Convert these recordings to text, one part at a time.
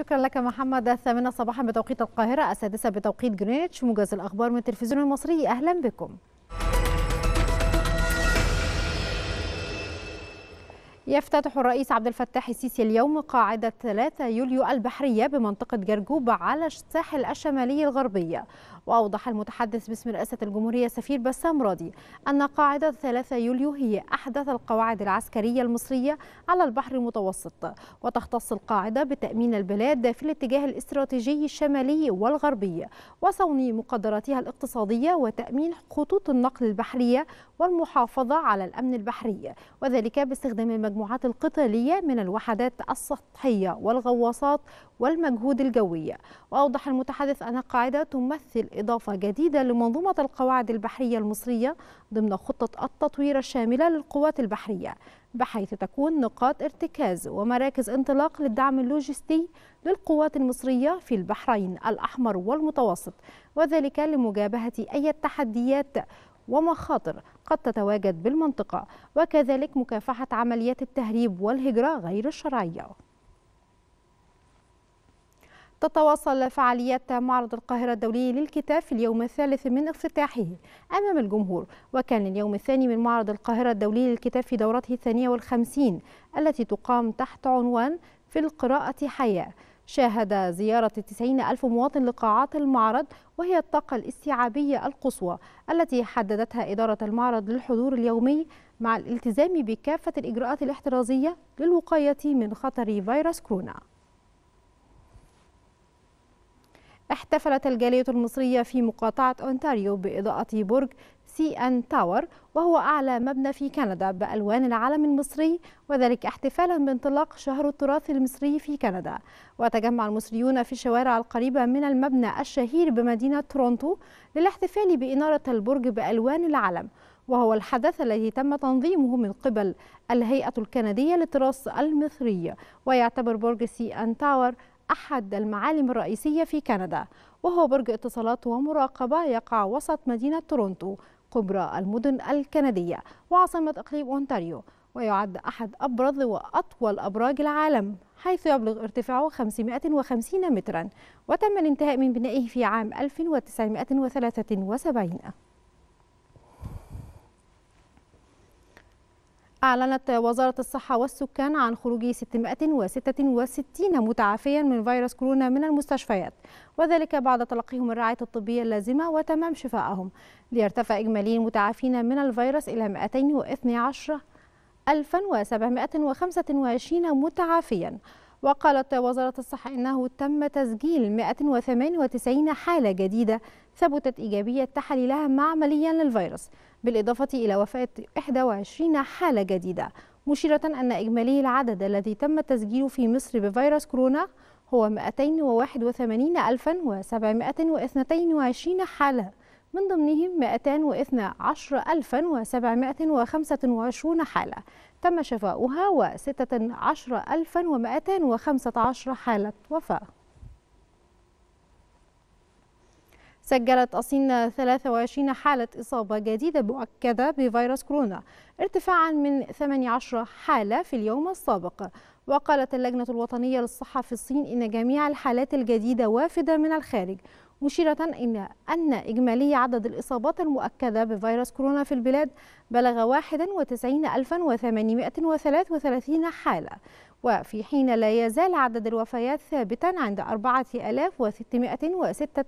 شكرا لك محمد الثامنة صباحا بتوقيت القاهرة السادسة بتوقيت جرينتش موجز الأخبار من التلفزيون المصري أهلا بكم يفتتح الرئيس عبد الفتاح السيسي اليوم قاعدة 3 يوليو البحرية بمنطقة جرجوب على الساحل الشمالي الغربي وأوضح المتحدث باسم رئاسة الجمهورية سفير بسام راضي أن قاعدة 3 يوليو هي أحدث القواعد العسكرية المصرية على البحر المتوسط وتختص القاعدة بتأمين البلاد في الاتجاه الاستراتيجي الشمالي والغربي وصون مقدراتها الاقتصادية وتأمين خطوط النقل البحرية والمحافظة على الأمن البحري وذلك باستخدام المجموعات القتالية من الوحدات السطحية والغواصات والمجهود الجوي وأوضح المتحدث أن القاعدة تمثل إضافة جديدة لمنظومة القواعد البحرية المصرية ضمن خطة التطوير الشاملة للقوات البحرية بحيث تكون نقاط ارتكاز ومراكز انطلاق للدعم اللوجستي للقوات المصرية في البحرين الأحمر والمتوسط وذلك لمجابهة أي تحديات ومخاطر قد تتواجد بالمنطقة وكذلك مكافحة عمليات التهريب والهجرة غير الشرعية تتواصل فعاليات معرض القاهرة الدولي للكتاب في اليوم الثالث من افتتاحه أمام الجمهور وكان اليوم الثاني من معرض القاهرة الدولي للكتاب في دورته الثانية والخمسين التي تقام تحت عنوان في القراءة حياة شاهد زيارة 90 ألف مواطن لقاعات المعرض وهي الطاقة الاستيعابية القصوى التي حددتها إدارة المعرض للحضور اليومي مع الالتزام بكافة الإجراءات الاحترازية للوقاية من خطر فيروس كورونا احتفلت الجالية المصرية في مقاطعة أونتاريو بإضاءة برج سي أن تاور وهو أعلى مبنى في كندا بألوان العلم المصري وذلك احتفالا بانطلاق شهر التراث المصري في كندا وتجمع المصريون في الشوارع القريبة من المبنى الشهير بمدينة تورونتو للاحتفال بإنارة البرج بألوان العلم وهو الحدث الذي تم تنظيمه من قبل الهيئة الكندية للتراث المصري ويعتبر برج سي أن تاور أحد المعالم الرئيسية في كندا وهو برج اتصالات ومراقبة يقع وسط مدينة تورونتو كبرى المدن الكندية وعاصمة إقليم أونتاريو ويعد أحد أبرز وأطول أبراج العالم حيث يبلغ ارتفاعه 550 مترا وتم الانتهاء من بنائه في عام 1973 أعلنت وزارة الصحة والسكان عن خروج 666 متعافيا من فيروس كورونا من المستشفيات وذلك بعد تلقيهم الرعاية الطبية اللازمة وتمام شفائهم ليرتفع إجمالي المتعافين من الفيروس إلى 212 1725 متعافيا وقالت وزارة الصحة إنه تم تسجيل 198 حالة جديدة ثبتت إيجابية تحاليلها معمليا للفيروس بالإضافة إلى وفاة 21 حالة جديدة مشيرة أن إجمالي العدد الذي تم تسجيله في مصر بفيروس كورونا هو 281722 حالة من ضمنهم 212725 حالة تم شفاؤها و16215 حالة وفاة سجلت الصين 23 حالة إصابة جديدة مؤكدة بفيروس كورونا ارتفاعا من 18 حالة في اليوم السابق وقالت اللجنة الوطنية للصحة في الصين إن جميع الحالات الجديدة وافدة من الخارج مشيرة إن أن إجمالي عدد الإصابات المؤكدة بفيروس كورونا في البلاد بلغ 91833 حالة وفي حين لا يزال عدد الوفيات ثابتا عند 4606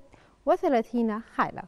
وثلاثين حالة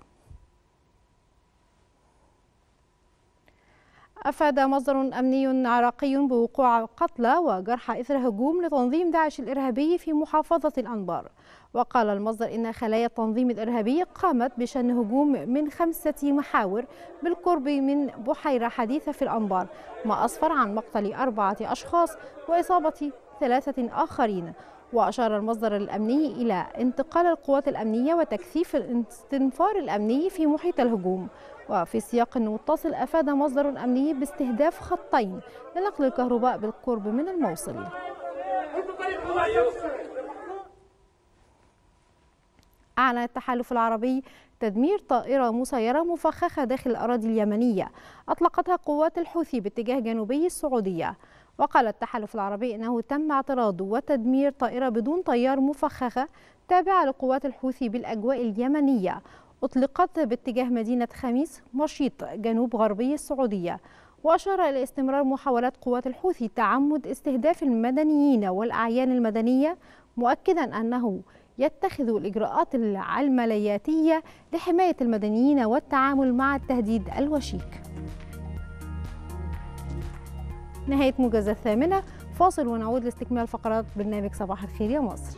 أفاد مصدر أمني عراقي بوقوع قتلى وجرحى إثر هجوم لتنظيم داعش الإرهابي في محافظة الأنبار وقال المصدر إن خلايا التنظيم الإرهابي قامت بشن هجوم من خمسة محاور بالقرب من بحيرة حديثة في الأنبار ما أسفر عن مقتل أربعة أشخاص وإصابة ثلاثة آخرين وأشار المصدر الأمني إلى انتقال القوات الأمنية وتكثيف الاستنفار الأمني في محيط الهجوم وفي سياق متصل أفاد مصدر أمني باستهداف خطين لنقل الكهرباء بالقرب من الموصل أعلن التحالف العربي تدمير طائرة مسيرة مفخخة داخل الأراضي اليمنية أطلقتها قوات الحوثي باتجاه جنوبي السعودية وقال التحالف العربي أنه تم اعتراض وتدمير طائرة بدون طيار مفخخة تابعة لقوات الحوثي بالأجواء اليمنية أطلقت باتجاه مدينة خميس مشيط جنوب غربي السعودية وأشار إلى استمرار محاولات قوات الحوثي تعمد استهداف المدنيين والأعيان المدنية مؤكدا أنه يتخذ الإجراءات العملياتية لحماية المدنيين والتعامل مع التهديد الوشيك نهاية موجز الثامنة فاصل ونعود لاستكمال فقرات برنامج صباح الخير يا مصر